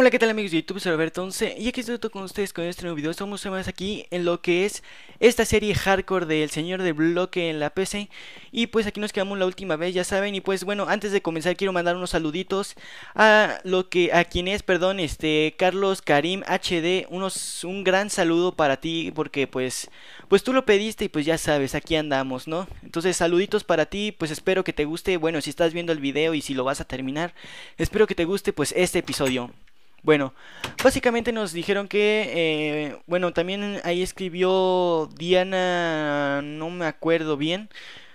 Hola qué tal amigos de YouTube, soy Alberto 11 y aquí estoy con ustedes con este nuevo video, estamos más aquí en lo que es esta serie hardcore del señor de bloque en la PC y pues aquí nos quedamos la última vez, ya saben, y pues bueno, antes de comenzar quiero mandar unos saluditos a lo que, a quien es, perdón, este, Carlos Karim HD, unos, un gran saludo para ti porque pues, pues tú lo pediste y pues ya sabes, aquí andamos, ¿no? Entonces saluditos para ti, pues espero que te guste, bueno, si estás viendo el video y si lo vas a terminar, espero que te guste pues este episodio. Bueno, básicamente nos dijeron que, eh, bueno, también ahí escribió Diana, no me acuerdo bien.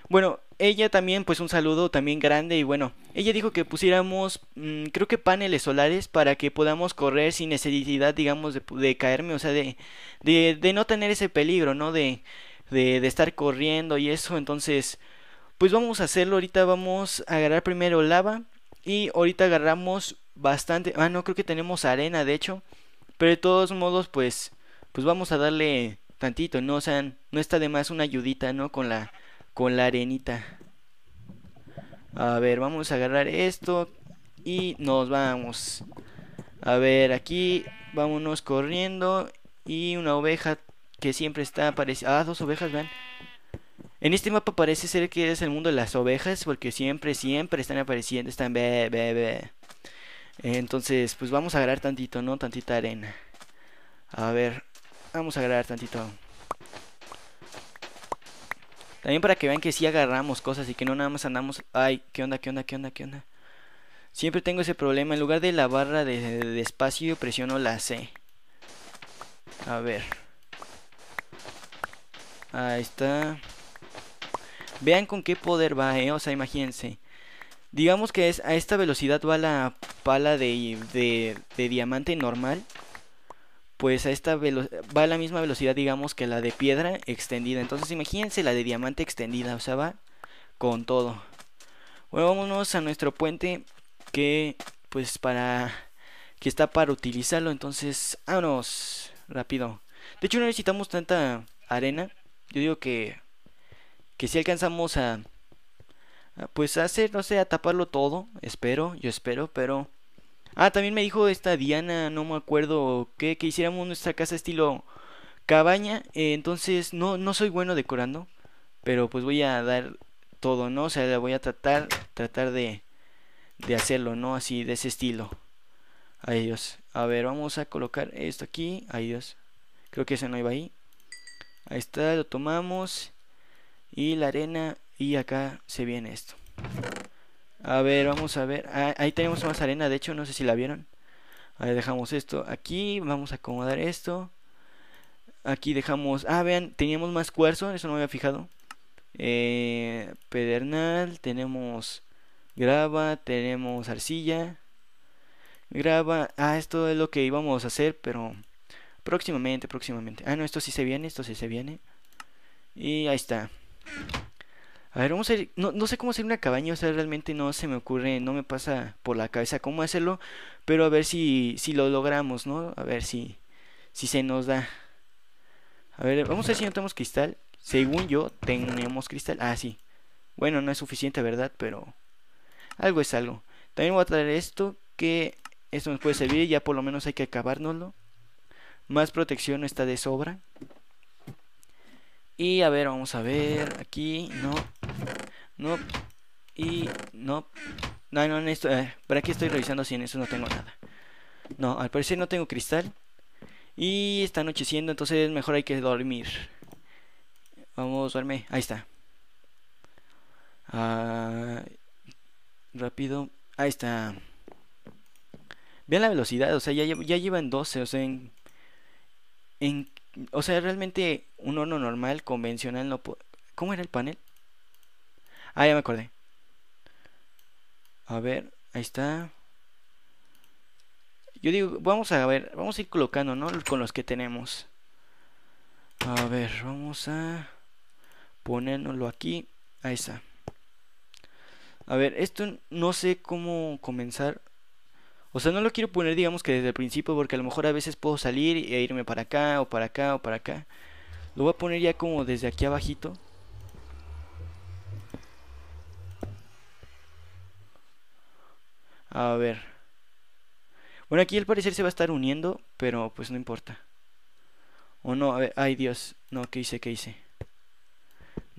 Bueno, ella también, pues un saludo también grande y bueno, ella dijo que pusiéramos, mm, creo que paneles solares para que podamos correr sin necesidad, digamos, de, caerme, o sea, de, de, no tener ese peligro, ¿no? De, de, de estar corriendo y eso, entonces, pues vamos a hacerlo, ahorita vamos a agarrar primero lava y ahorita agarramos bastante. Ah, no, creo que tenemos arena, de hecho. Pero de todos modos, pues, pues vamos a darle tantito, ¿no? O no está de más una ayudita, ¿no? Con la, con la arenita. A ver, vamos a agarrar esto y nos vamos. A ver, aquí vámonos corriendo y una oveja que siempre está apareciendo. Ah, dos ovejas, vean. En este mapa parece ser que es el mundo de las ovejas porque siempre, siempre están apareciendo, están... Be, ve, entonces, pues vamos a agarrar tantito, ¿no? Tantita arena. A ver, vamos a agarrar tantito. También para que vean que sí agarramos cosas y que no nada más andamos... Ay, ¿qué onda, qué onda, qué onda, qué onda? Siempre tengo ese problema. En lugar de la barra de, de espacio, presiono la C. A ver. Ahí está. Vean con qué poder va, ¿eh? O sea, imagínense. Digamos que es, a esta velocidad va la pala de, diamante normal. Pues a esta velocidad va a la misma velocidad, digamos, que la de piedra extendida. Entonces imagínense la de diamante extendida, o sea, va con todo. Bueno, vámonos a nuestro puente que, pues, para... Que está para utilizarlo, entonces, vámonos, rápido. De hecho, no necesitamos tanta arena. Yo digo que... Que si alcanzamos a Ah, pues hacer, no sé, a taparlo todo. Espero, yo espero, pero... Ah, también me dijo esta Diana, no me acuerdo qué, que hiciéramos nuestra casa estilo cabaña. Eh, entonces, no, no soy bueno decorando, pero pues voy a dar todo, ¿no? O sea, voy a tratar, tratar de, de hacerlo, ¿no? Así, de ese estilo. Ay, Dios. A ver, vamos a colocar esto aquí. Ay, Dios. Creo que eso no iba ahí. Ahí está, lo tomamos. Y la arena y acá se viene esto. A ver, vamos a ver. Ah, ahí tenemos más arena, de hecho, no sé si la vieron. A ver, dejamos esto aquí. Vamos a acomodar esto. Aquí dejamos... Ah, vean, teníamos más cuarzo, eso no me había fijado. Eh, pedernal, tenemos grava, tenemos arcilla. Grava, ah, esto es lo que íbamos a hacer, pero próximamente, próximamente. Ah, no, esto sí se viene, esto sí se viene. Y ahí está. A ver, vamos a ir. No, sé cómo hacer una cabaña, o sea, realmente no se me ocurre, no me pasa por la cabeza cómo hacerlo. Pero a ver si, si lo logramos, ¿no? A ver si, si se nos da. A ver, vamos a ver si no tenemos cristal. Según yo, tenemos cristal. Ah, sí. Bueno, no es suficiente, ¿verdad? Pero algo es algo. También voy a traer esto, que esto nos puede servir. Ya por lo menos hay que acabárnoslo. Más protección está de sobra. Y a ver, vamos a ver. Aquí, no. No. Y no. No, no, en esto. Eh, por aquí estoy revisando si en eso no tengo nada. No, al parecer no tengo cristal. Y está anocheciendo, entonces mejor hay que dormir. Vamos, a duerme. Ahí está. Ah, rápido. Ahí está. Vean la velocidad, o sea, ya, ya llevan 12, o sea, en, en o sea, realmente un horno normal, convencional, no puede... ¿Cómo era el panel? Ah, ya me acordé. A ver, ahí está. Yo digo, vamos a ver, vamos a ir colocando, ¿no? Con los que tenemos. A ver, vamos a Ponernoslo aquí. Ahí está. A ver, esto no sé cómo comenzar. O sea, no lo quiero poner, digamos que desde el principio, porque a lo mejor a veces puedo salir e irme para acá, o para acá, o para acá. Lo voy a poner ya como desde aquí abajito. A ver. Bueno, aquí al parecer se va a estar uniendo, pero pues no importa. O no, a ver, ay Dios. No, ¿qué hice? ¿Qué hice?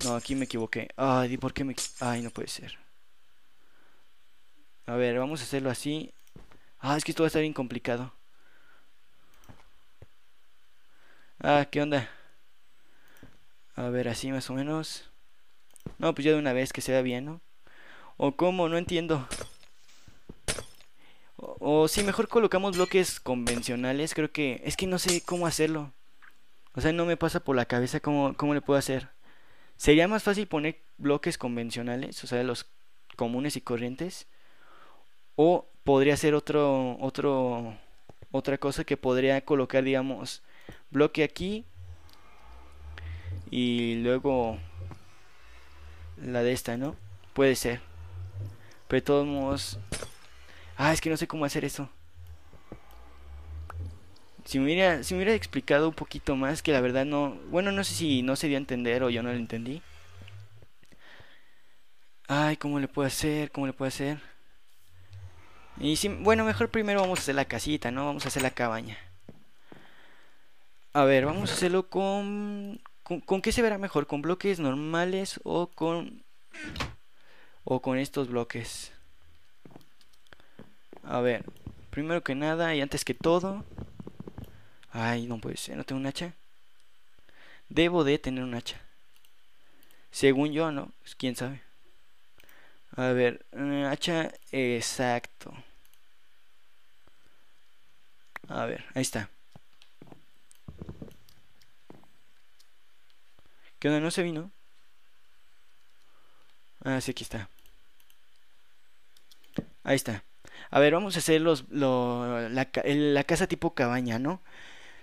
No, aquí me equivoqué. Ay, ¿por qué me... Ay, no puede ser. A ver, vamos a hacerlo así. Ah, es que esto va a estar bien complicado. Ah, ¿qué onda? A ver, así más o menos. No, pues ya de una vez que se vea bien, ¿no? ¿O cómo? No entiendo. O, si sí, mejor colocamos bloques convencionales. Creo que... Es que no sé cómo hacerlo. O sea, no me pasa por la cabeza cómo, cómo le puedo hacer. Sería más fácil poner bloques convencionales, o sea, los comunes y corrientes. O podría ser otro, otro, otra cosa que podría colocar, digamos, bloque aquí y luego la de esta, ¿no? Puede ser. Pero de todos modos... Ah, es que no sé cómo hacer eso. Si me, hubiera, si me hubiera explicado un poquito más, que la verdad no... Bueno, no sé si no se dio a entender o yo no lo entendí. Ay, ¿cómo le puedo hacer? ¿Cómo le puedo hacer? Y si, bueno, mejor primero vamos a hacer la casita, ¿no? Vamos a hacer la cabaña. A ver, vamos a hacerlo con... ¿Con, con qué se verá mejor? ¿Con bloques normales o con... o con estos bloques? A ver, primero que nada y antes que todo... Ay, no puede ser, ¿no tengo un hacha? Debo de tener un hacha. Según yo, no, pues, quién sabe. A ver, eh, hacha, exacto. A ver, ahí está. ¿Qué onda? ¿No se vino? Ah, sí, aquí está. Ahí está. A ver, vamos a hacer los, la, la casa tipo cabaña, ¿no?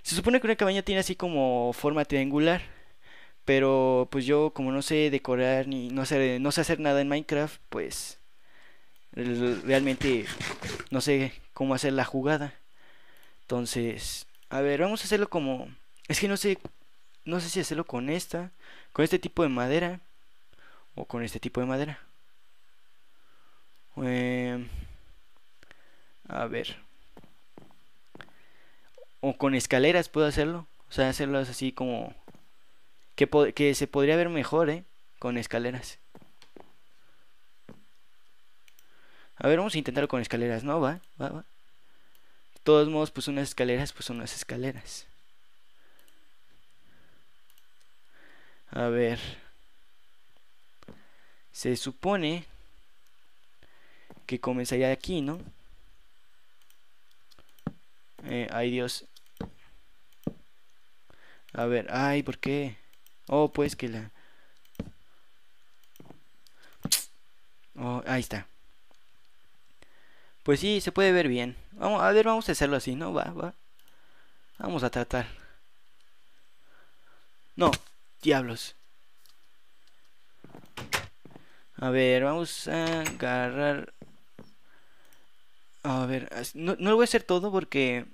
Se supone que una cabaña tiene así como forma triangular. Pero pues yo como no sé decorar ni no sé, no sé hacer nada en Minecraft, pues realmente no sé cómo hacer la jugada. Entonces, a ver, vamos a hacerlo como es que no sé no sé si hacerlo con esta, con este tipo de madera o con este tipo de madera. Em, a ver. O con escaleras puedo hacerlo, o sea, hacerlo así como que, se podría ver mejor, ¿eh? Con escaleras. A ver, vamos a intentarlo con escaleras, ¿no? Va, va, va. De todos modos, pues unas escaleras, pues unas escaleras. A ver. Se supone que comenzaría aquí, ¿no? Eh, ay, Dios. A ver, ay, ¿por qué? Oh, pues que la... Oh, ahí está. Pues sí, se puede ver bien. Vamos, a ver, vamos a hacerlo así, ¿no? Va, va. Vamos a tratar. No, diablos. A ver, vamos a agarrar... A ver, no, no lo voy a hacer todo porque...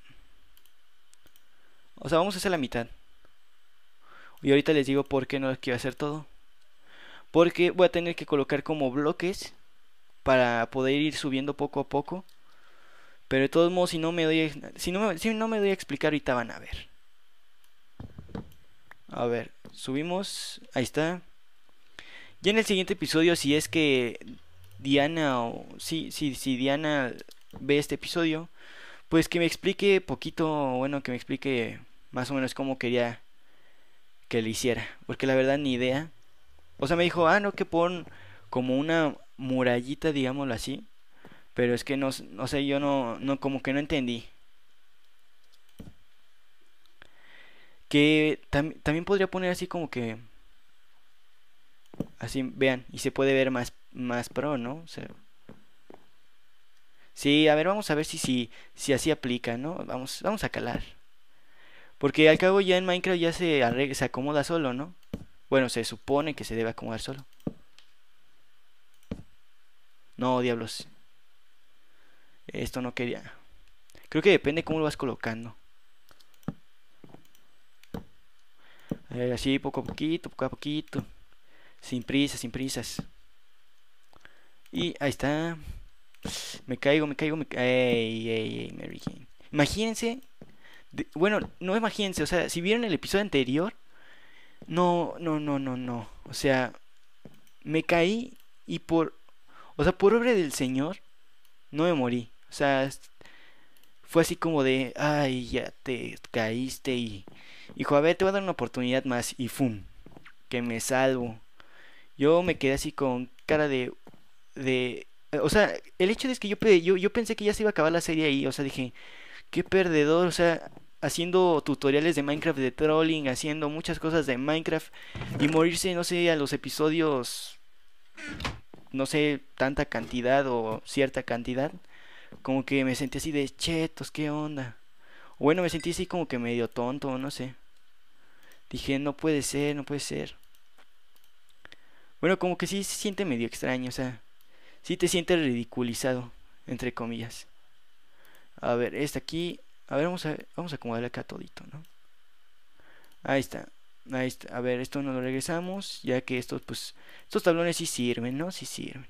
O sea, vamos a hacer la mitad. Y ahorita les digo por qué no les quiero hacer todo. Porque voy a tener que colocar como bloques para poder ir subiendo poco a poco. Pero de todos modos, si no me doy, si si no me doy a explicar, ahorita van a ver. A ver, subimos. Ahí está. Y en el siguiente episodio, si es que Diana o. Si, si, si Diana ve este episodio, pues que me explique poquito, bueno, que me explique más o menos cómo quería que le hiciera. Porque la verdad ni idea. O sea, me dijo, ah, no, que pon como una murallita, digámoslo así. Pero es que no, no sé, yo no, no, como que no entendí. Que también podría poner así como que... Así, vean, y se puede ver más, más pro, ¿no? sí, a ver, vamos a ver si, si, si así aplica, ¿no? Vamos, vamos a calar. Porque al cabo ya en Minecraft ya se, se acomoda solo, ¿no? Bueno, se supone que se debe acomodar solo. No, diablos. Esto no quería. Creo que depende cómo lo vas colocando. así poco a poquito, poco a poquito. Sin prisas, sin prisas. Y ahí está. Me caigo, me caigo, me caigo. Ey, ey, ey, Mary Jane. Imagínense bueno, no imagínense, o sea, si vieron el episodio anterior, no, no, no, no, no. O sea, me caí y por, o sea, por obra del Señor, no me morí. O sea, fue así como de, ay, ya te caíste y, hijo, a ver, te voy a dar una oportunidad más y ¡fum! Que me salvo. Yo me quedé así con cara de, de, o sea, el hecho es que yo, yo, yo pensé que ya se iba a acabar la serie ahí, o sea, dije, qué perdedor, o sea, haciendo tutoriales de Minecraft de trolling, haciendo muchas cosas de Minecraft y morirse, no sé, a los episodios, no sé, tanta cantidad o cierta cantidad, como que me sentí así de chetos, qué onda. Bueno, me sentí así como que medio tonto, no sé. Dije, no puede ser, no puede ser. Bueno, como que sí se siente medio extraño, o sea, sí te sientes ridiculizado, entre comillas. A ver, esta aquí. A ver, vamos a, vamos a acomodarle acá todito, ¿no? Ahí está. Ahí está. A ver, esto no lo regresamos. Ya que estos, pues. Estos tablones sí sirven, ¿no? Sí sirven.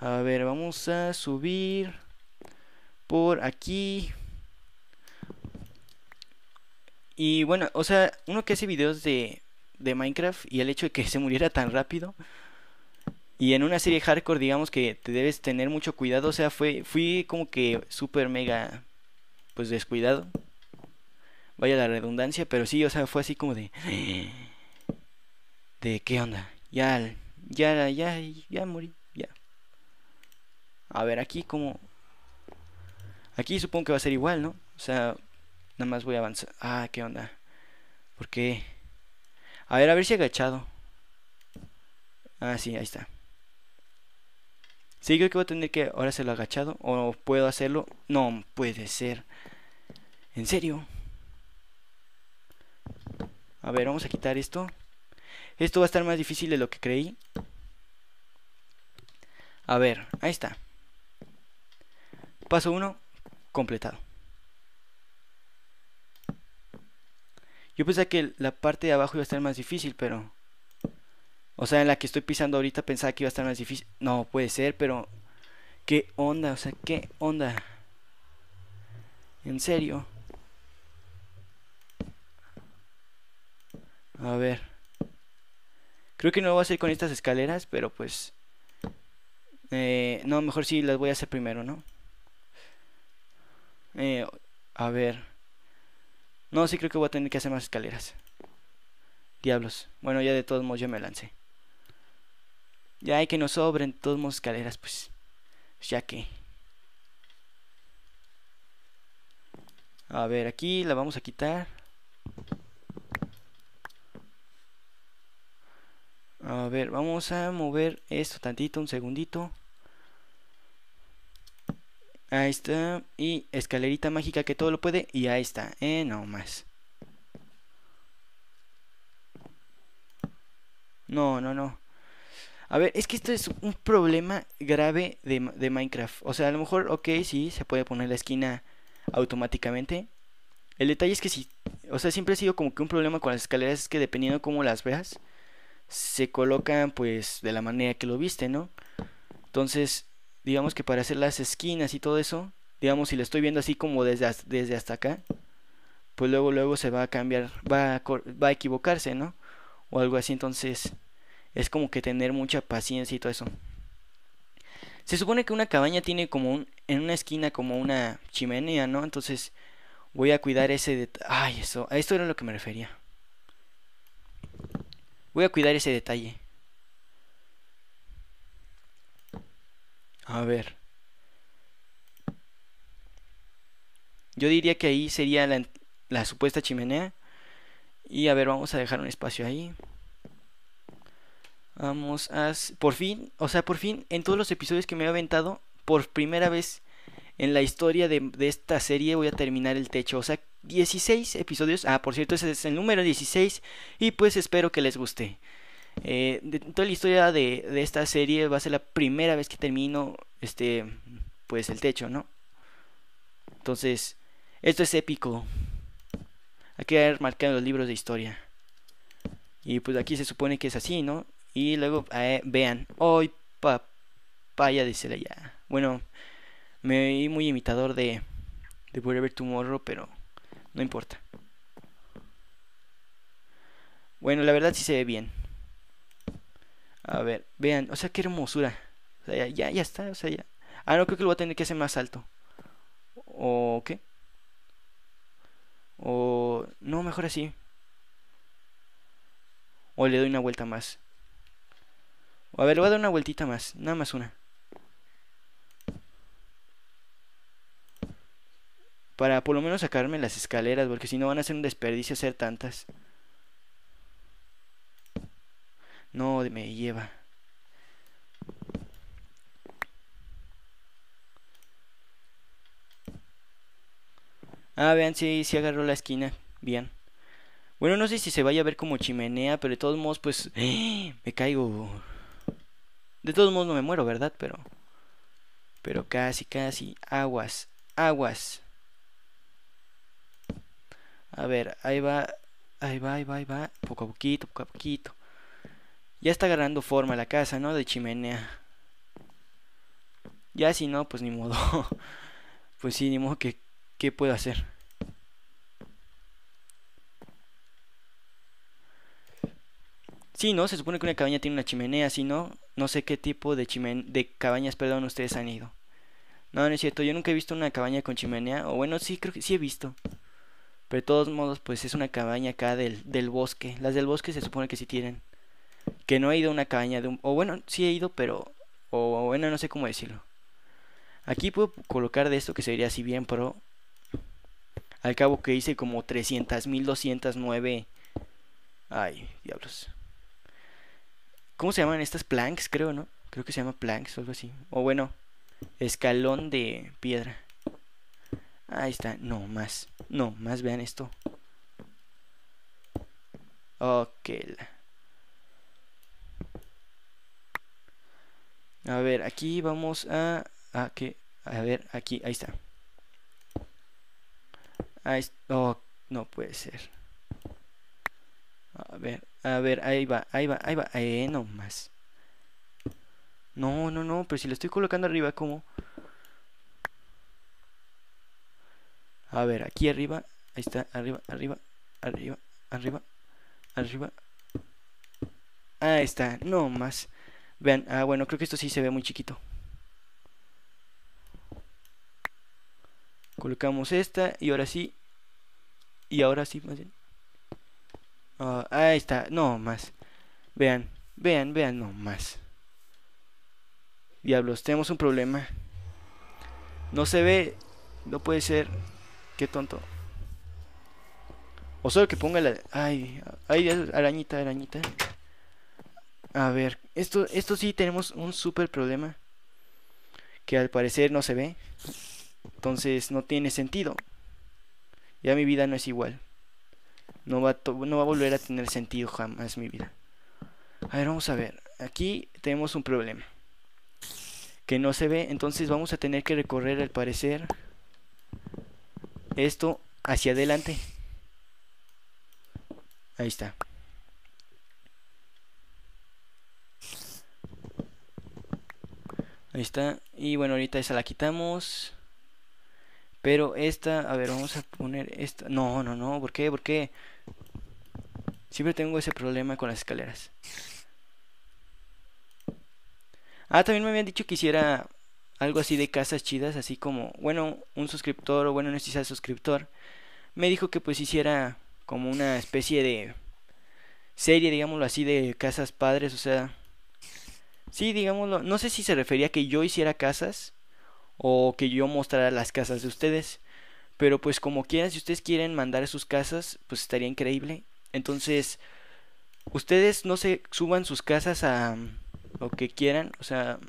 A ver, vamos a subir. Por aquí. Y bueno, o sea, uno que hace videos de, de Minecraft y el hecho de que se muriera tan rápido. Y en una serie hardcore, digamos que te debes tener mucho cuidado. O sea, fue, fui como que súper mega, pues descuidado. Vaya la redundancia, pero sí, o sea, fue así como de... De qué onda. Ya, ya, ya, ya morí. Ya. A ver, aquí como... Aquí supongo que va a ser igual, ¿no? O sea, nada más voy a avanzar. Ah, qué onda. ¿Por qué? A ver, a ver si agachado. Ah, sí, ahí está. Sí, creo que voy a tener que ahora hacerlo agachado. ¿O puedo hacerlo? No puede ser. ¿En serio? A ver, vamos a quitar esto. Esto va a estar más difícil de lo que creí. A ver, ahí está. Paso 1, completado. Yo pensé que la parte de abajo iba a estar más difícil, pero... O sea, en la que estoy pisando ahorita pensaba que iba a estar más difícil. No puede ser, pero. ¿Qué onda? O sea, ¿qué onda? ¿En serio? A ver. Creo que no lo voy a hacer con estas escaleras, pero pues. Eh, no, mejor sí las voy a hacer primero, ¿no? Eh, a ver. No, sí creo que voy a tener que hacer más escaleras. Diablos. Bueno, ya de todos modos ya me lancé. Ya hay que nos sobren todos modos escaleras, pues. Ya que. A ver, aquí la vamos a quitar. A ver, vamos a mover esto tantito, un segundito. Ahí está. Y escalerita mágica que todo lo puede. Y ahí está. Eh, no más. No, no, no. A ver, es que esto es un problema grave de, Minecraft. O sea, a lo mejor, ok, sí, se puede poner la esquina automáticamente. El detalle es que sí, o sea, siempre ha sido como que un problema con las escaleras es que dependiendo cómo las veas, se colocan pues de la manera que lo viste, ¿no? Entonces, digamos que para hacer las esquinas y todo eso, digamos si lo estoy viendo así como desde, desde hasta acá, pues luego luego se va a cambiar, va va a equivocarse, ¿no? O algo así, entonces es como que tener mucha paciencia y todo eso. Se supone que una cabaña tiene como un, en una esquina como una chimenea, ¿no? Entonces voy a cuidar ese detalle. Ay, eso, a esto era lo que me refería. Voy a cuidar ese detalle. A ver. Yo diría que ahí sería la, la supuesta chimenea. Y a ver, vamos a dejar un espacio ahí. Vamos a... Por fin, o sea, por fin, en todos los episodios que me he aventado, por primera vez en la historia de, esta serie voy a terminar el techo. O sea, 16 episodios. Ah, por cierto, ese es el número 16. Y pues espero que les guste. Eh, de toda la historia de, de, esta serie va a ser la primera vez que termino este pues el techo, ¿no? Entonces, esto es épico. Hay que haber marcado los libros de historia. Y pues aquí se supone que es así, ¿no? Y luego eh, vean, hoy papaya de ya Bueno, me vi muy imitador de, de whatever Tomorrow, pero no importa. Bueno, la verdad sí se ve bien. A ver, vean, o sea, qué hermosura. O sea, ya, ya está, o sea, ya. Ah, no, creo que lo voy a tener que hacer más alto. ¿O qué? O... No, mejor así. O le doy una vuelta más. A ver, le voy a dar una vueltita más. Nada más una. Para por lo menos sacarme las escaleras. Porque si no van a ser un desperdicio hacer tantas. No, me lleva. Ah, vean si sí, sí agarró la esquina. Bien. Bueno, no sé si se vaya a ver como chimenea, pero de todos modos, pues... ¡Eh! Me caigo. De todos modos no me muero, ¿verdad? Pero... Pero casi, casi. Aguas, aguas. A ver, ahí va. Ahí va, ahí va, ahí va. Poco a poquito, poco a poquito. Ya está agarrando forma la casa, ¿no? De chimenea. Ya si no, pues ni modo. pues sí, ni modo que, ¿qué puedo hacer? Sí, ¿no? Se supone que una cabaña tiene una chimenea, si no, no sé qué tipo de, chimen de cabañas, perdón, ustedes han ido. No, no es cierto, yo nunca he visto una cabaña con chimenea, o bueno, sí, creo que sí he visto. Pero de todos modos, pues es una cabaña acá del, del bosque. Las del bosque se supone que sí tienen. Que no he ido a una cabaña de un... O bueno, sí he ido, pero... O bueno, no sé cómo decirlo. Aquí puedo colocar de esto que sería así bien pero... Al cabo que hice como 300.209... Ay, diablos. ¿Cómo se llaman estas planks, creo, no? Creo que se llama planks o algo así. O bueno, escalón de piedra. Ahí está, no más. No, más vean esto. Ok. A ver, aquí vamos a... a que, a ver, aquí, ahí está. Ahí, oh, no puede ser. A ver, a ver, ahí va, ahí va, ahí va. Ahí eh, nomás más. No, no, no, pero si lo estoy colocando arriba, ¿cómo? A ver, aquí arriba. Ahí está, arriba, arriba, arriba, arriba, arriba. Ahí está, no más. Vean, ah, bueno, creo que esto sí se ve muy chiquito. Colocamos esta y ahora sí. Y ahora sí, más bien. Ah, ahí está, no más. Vean, vean, vean, no más. Diablos, tenemos un problema. No se ve. No puede ser. Qué tonto. O solo que ponga la... Ay, ay, arañita, arañita. A ver, esto, esto sí tenemos un super problema. Que al parecer no se ve. Entonces no tiene sentido. Ya mi vida no es igual. No va, no va a volver a tener sentido jamás mi vida. A ver, vamos a ver. Aquí tenemos un problema. Que no se ve. Entonces vamos a tener que recorrer al parecer esto hacia adelante. Ahí está. Ahí está. Y bueno, ahorita esa la quitamos. Pero esta, a ver, vamos a poner esta. No, no, no. ¿Por qué? ¿Por qué? Siempre tengo ese problema con las escaleras. Ah, también me habían dicho que hiciera algo así de casas chidas, así como, bueno, un suscriptor o bueno, no sé si sea suscriptor, me dijo que pues hiciera como una especie de serie, digámoslo así, de casas padres, o sea, sí, digámoslo, no sé si se refería a que yo hiciera casas o que yo mostrara las casas de ustedes, pero pues como quieran, si ustedes quieren mandar sus casas, pues estaría increíble. Entonces, ustedes no se suban sus casas a lo que quieran, o sea,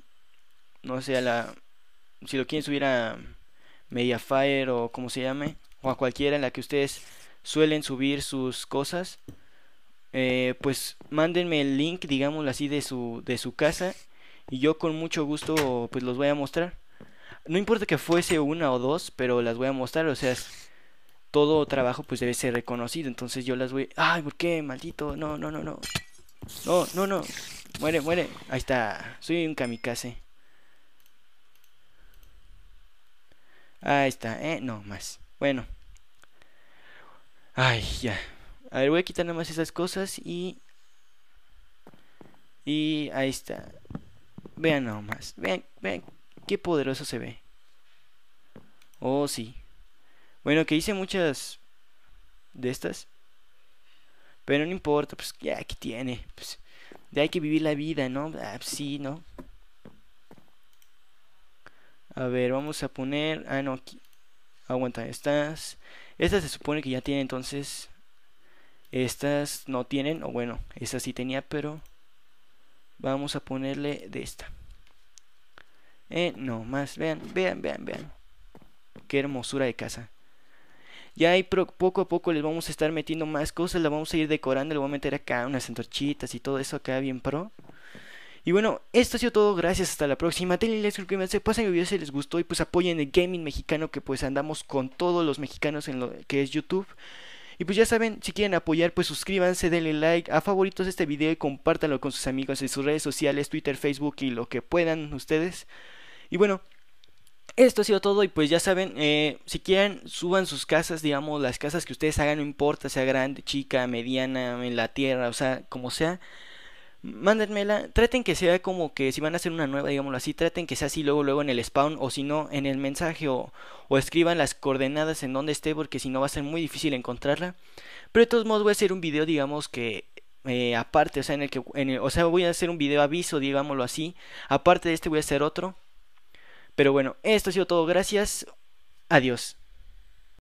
no sé, la... Si lo quieren subir a Mediafire o como se llame, o a cualquiera en la que ustedes suelen subir sus cosas, eh, pues mándenme el link, digámoslo así, de su, de su casa y yo con mucho gusto pues los voy a mostrar. No importa que fuese una o dos, pero las voy a mostrar, o sea, todo trabajo pues debe ser reconocido. Entonces yo las voy, ay, ¿por qué? Maldito, no, no, no, no. No, no, no. Muere, muere. Ahí está. Soy un kamikaze. Ahí está, eh, no más. Bueno. Ay, ya. A ver, voy a quitar nada más esas cosas y... Y ahí está. Vean nomás. Vean, vean qué poderoso se ve. Oh, sí. Bueno, que hice muchas de estas. Pero no importa, pues ya que tiene. De pues, ya hay que vivir la vida, ¿no? Ah, pues, sí, ¿no? A ver, vamos a poner... Ah, no, aquí. Aguanta, estas... Estas se supone que ya tiene, entonces... Estas no tienen, o bueno, estas sí tenía, pero... Vamos a ponerle de esta. Eh, no, más, vean, vean, vean, vean. Qué hermosura de casa. Ya ahí poco a poco les vamos a estar metiendo más cosas, la vamos a ir decorando, le voy a meter acá unas antorchitas y todo eso acá bien pro. Y bueno, esto ha sido todo, gracias, hasta la próxima. Denle like, suscríbanse, pasen el video si les gustó y pues apoyen el gaming mexicano que pues andamos con todos los mexicanos en lo que es YouTube. Y pues ya saben, si quieren apoyar, pues suscríbanse, denle like, a favoritos de este video y compártanlo con sus amigos en sus redes sociales, Twitter, Facebook y lo que puedan ustedes. Y bueno, esto ha sido todo y pues ya saben, eh, si quieren suban sus casas, digamos, las casas que ustedes hagan, no importa, sea grande, chica, mediana, en la tierra, o sea, como sea, mándenmela, traten que sea como que si van a hacer una nueva, digámoslo así, traten que sea así luego, luego en el spawn o si no, en el mensaje o, escriban las coordenadas en donde esté porque si no va a ser muy difícil encontrarla. Pero de todos modos voy a hacer un video, digamos, que eh, aparte, o sea, en el que, o sea, voy a hacer un video aviso, digámoslo así, aparte de este voy a hacer otro pero bueno, esto ha sido todo. Gracias. Adiós.